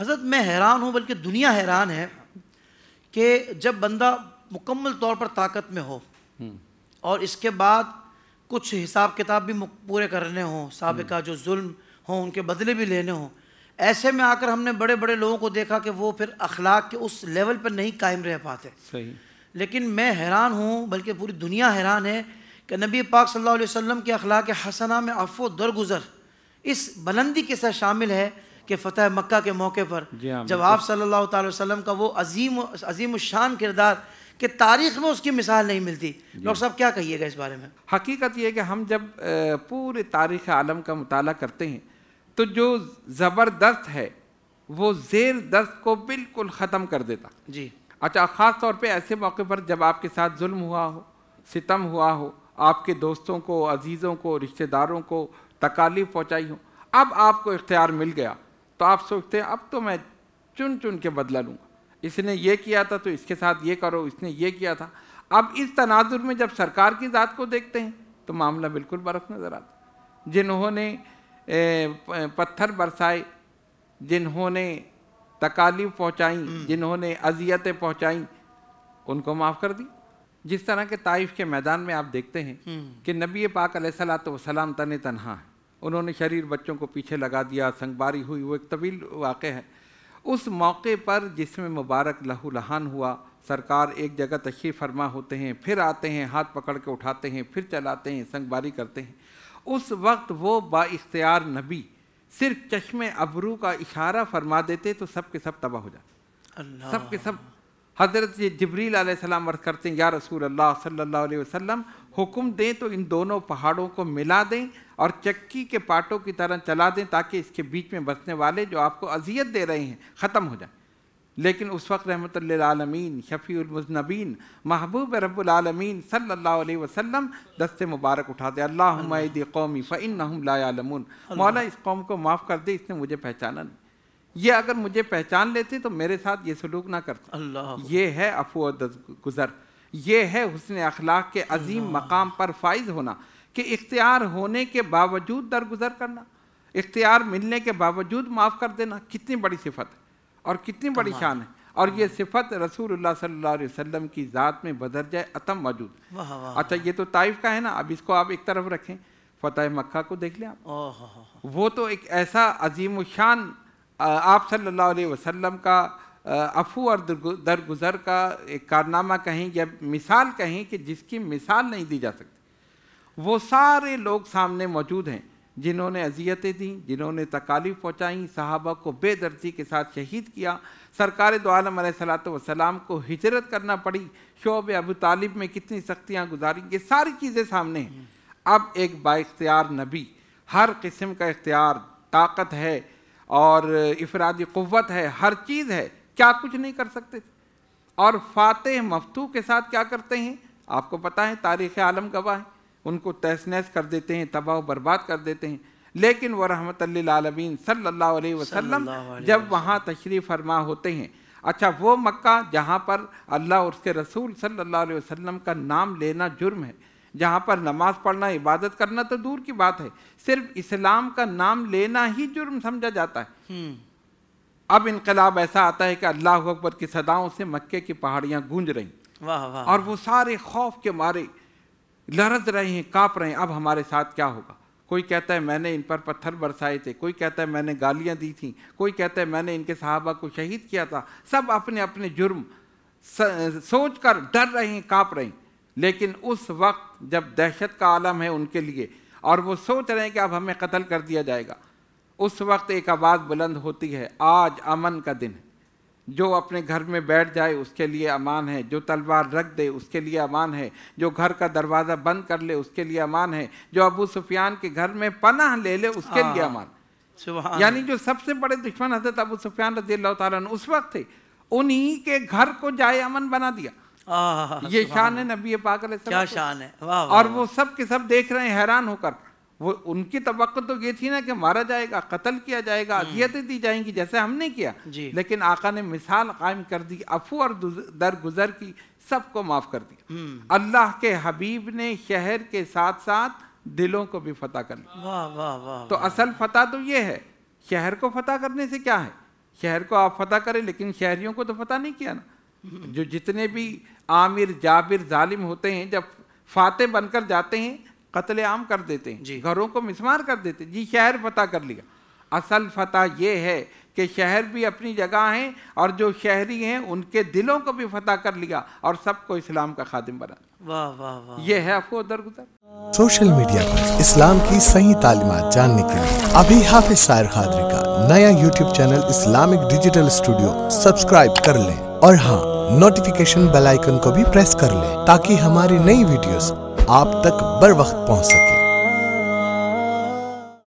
हजरत मैं हैरान हूँ बल्कि दुनिया हैरान है कि जब बंदा मुकम्मल तौर पर ताकत में हो हम्म। और इसके बाद कुछ हिसाब किताब भी पूरे करने हों सबका हम्म। जो जुल्म हो उनके बदले भी लेने हों ऐसे में आकर हमने बड़े बड़े लोगों को देखा कि वो फिर अखलाक के उस लेवल पर नहीं कायम रह पाते सही लेकिन मैं हैरान हूँ बल्कि पूरी दुनिया हैरान है कि नबी पाक सल्लल्लाहु अलैहि वसल्लम के अखलाक हसना में अफो दरगुजर इस बुलंदी के साथ शामिल है कि फतेह मक्का के मौके पर हाँ, जब आप सल्लल्लाहु अलैहि वसल्लम का वो अजीम अजीम शान किरदार कि तारीख में उसकी मिसाल नहीं मिलती डॉक्टर साहब क्या कहिएगा इस बारे में हकीकत यह कि हम जब पूरे तारीख आलम का मताल करते हैं तो जो ज़बरदस्त है वो जेर दस्त को बिल्कुल ख़त्म कर देता जी अच्छा ख़ास तौर पे ऐसे मौके पर जब आपके साथ जुल्म हुआ हो सितम हुआ हो आपके दोस्तों को अजीज़ों को रिश्तेदारों को तकालीफ पहुँचाई हो अब आपको इख्तियार मिल गया तो आप सोचते हैं अब तो मैं चुन चुन के बदला लूँगा इसने ये किया था तो इसके साथ ये करो इसने ये किया था अब इस तनाजुर में जब सरकार की ज़ात को देखते हैं तो मामला बिल्कुल बर्फ़ नज़र आता जिन्होंने पत्थर बरसाए जिन्होंने तकालीफ पहुँचाई हम्म। जिन्होंने अजियतें पहुँचाई उनको माफ़ कर दी जिस तरह के ताइफ के मैदान में आप देखते हैं हम्म। कि नबी पाक सलात वसलाम तन तनहा है उन्होंने शरीर बच्चों को पीछे लगा दिया संगबारी हुई वो एक तवील वाक़ है उस मौके पर जिसमें मुबारक लहू लहान हुआ सरकार एक जगह तशरीफ़ फरमा होते हैं फिर आते हैं हाथ पकड़ के उठाते हैं फिर चलाते हैं संगबारी करते हैं उस वक्त वो बाख्तियार नबी सिर्फ चश्मे अबरू का इशारा फरमा देते तो सब के सब तबाह हो जाते सब के सब हज़रत जबरील आसमाम वर्द करते हैं या रसूल अल्लाह सल्ला वसम हुक्म दें तो इन दोनों पहाड़ों को मिला दें और चक्की के पाटों की तरह चला दें ताकि इसके बीच में बसने वाले जो आपको अजियत दे रहे हैं ख़त्म हो जाए लेकिन उस वक्त रहमत आलमीन शफ़ीमजनबीन महबूब रबालमीन सल्ला वसम दस्ते मुबारक उठाते अल्लाह कौमी फ़िन लाआलम मौला इस कौम को माफ़ कर दे इसने मुझे पहचाना नहीं ये अगर मुझे पहचान लेती तो मेरे साथ ये सलूक ना करता अल्लाह ये है अफो गुज़र ये है हुसन अखलाक के अजीम मकाम पर फाइज होना कि इख्तियार होने के बावजूद दरगुजर करना इख्तियार मिलने के बावजूद माफ़ कर देना कितनी बड़ी सिफत है और कितनी बड़ी शान है और ये सिफत रसूलुल्लाह सल्लल्लाहु अलैहि वसल्लम की ज़ात में बदर जाए अतम मौजूद अच्छा ये तो ताइफ का है ना अब इसको आप एक तरफ रखें फतेह मक्का को देख लें आप वो तो एक ऐसा अजीम शान आप सल्लल्लाहु अलैहि वसल्लम का अफू और दरगुजर का एक कारनामा कहें या मिसाल कहें कि जिसकी मिसाल नहीं दी जा सकती वो सारे लोग सामने मौजूद हैं जिन्होंने अजियतें दी जिन्होंने तकालीफ पहुँचाई सहाबा को बेदर्जी के साथ शहीद किया सरकार दोआलम वसलाम को हिजरत करना पड़ी शोब अबू तालिब में कितनी सख्तियाँ गुजारी ये सारी चीज़ें सामने हैं अब एक बाख्तियार नबी हर किस्म का इख्तियार ताकत है और इफरादी क़वत है हर चीज़ है क्या कुछ नहीं कर सकते और फातह मफतू के साथ क्या करते हैं आपको पता है तारीख़ आलम गवाह है उनको तहस नहस कर देते हैं तबाह बर्बाद कर देते हैं लेकिन वह रहमत आलमीन सल्ला वसलम जब वहाँ तशरीफ़ फरमा होते हैं अच्छा वो मक्का जहाँ पर अल्लाह और उसके रसूल सल्लल्लाहु अलैहि वसल्लम का नाम लेना जुर्म है जहाँ पर नमाज पढ़ना इबादत करना तो दूर की बात है सिर्फ इस्लाम का नाम लेना ही जुर्म समझा जाता है हम्म। अब इनकलाब ऐसा आता है कि अल्लाह अकबर की सदाओं से मक्के की पहाड़ियाँ गूंज रही वाह वाह और वो सारे खौफ के मारे लरज रहे हैं काँप रहे हैं अब हमारे साथ क्या होगा कोई कहता है मैंने इन पर पत्थर बरसाए थे कोई कहता है मैंने गालियाँ दी थी कोई कहता है मैंने इनके साहबा को शहीद किया था सब अपने अपने जुर्म सोच कर डर रहे हैं काँप रहे हैं लेकिन उस वक्त जब दहशत का आलम है उनके लिए और वो सोच रहे हैं कि अब हमें कत्ल कर दिया जाएगा उस वक्त एक आवाज़ बुलंद होती है आज अमन का दिन है जो अपने घर में बैठ जाए उसके लिए अमान है जो तलवार रख दे उसके लिए अमान है जो घर का दरवाज़ा बंद कर ले उसके लिए अमान है जो अबू सुफियान के घर में पनाह ले ले उसके लिए हाँ। अमान यानी जो सबसे बड़े दुश्मन हजरत अबू सुफियान रजील्ला उस वक्त थे उन्हीं के घर को जाए अमन बना दिया ये शान है नबी पाक क्या शान है वाह और वो सब के सब देख रहे हैं हैरान होकर वो उनकी तवक्को तो ये थी ना कि मारा जाएगा कत्ल किया जाएगा हम्म। अजियतें दी जाएंगी जैसे हमने किया लेकिन आका ने मिसाल कायम कर दी अफू और दरगुजर की सबको माफ कर दिया हम्म। अल्लाह के हबीब ने शहर के साथ साथ दिलों को भी फतेह कर वाह वाह वाह तो असल फतेह तो ये है शहर को फतेह करने से क्या है शहर को आप फतेह करें लेकिन शहरियों को तो फतेह नहीं किया ना जो जितने भी आमिर जाबिर जालिम होते हैं जब फाते बनकर जाते हैं कत्ले आम कर देते हैं घरों को मिसमार कर देते जी शहर फतह कर लिया असल फतह ये है कि शहर भी अपनी जगह हैं और जो शहरी हैं उनके दिलों को भी फतह कर लिया और सबको इस्लाम का खादिम बना वाह वाह वाह ये है आपको दरगुजर सोशल मीडिया पर इस्लाम की सही तालीम जानने के लिए अभी हाफिज सायर खादरी का नया YouTube channel Islamic digital studio subscribe कर लें और हाँ नोटिफिकेशन बेल आइकन को भी प्रेस कर ले ताकि हमारी नई वीडियोस आप तक बर वक्त पहुंच सके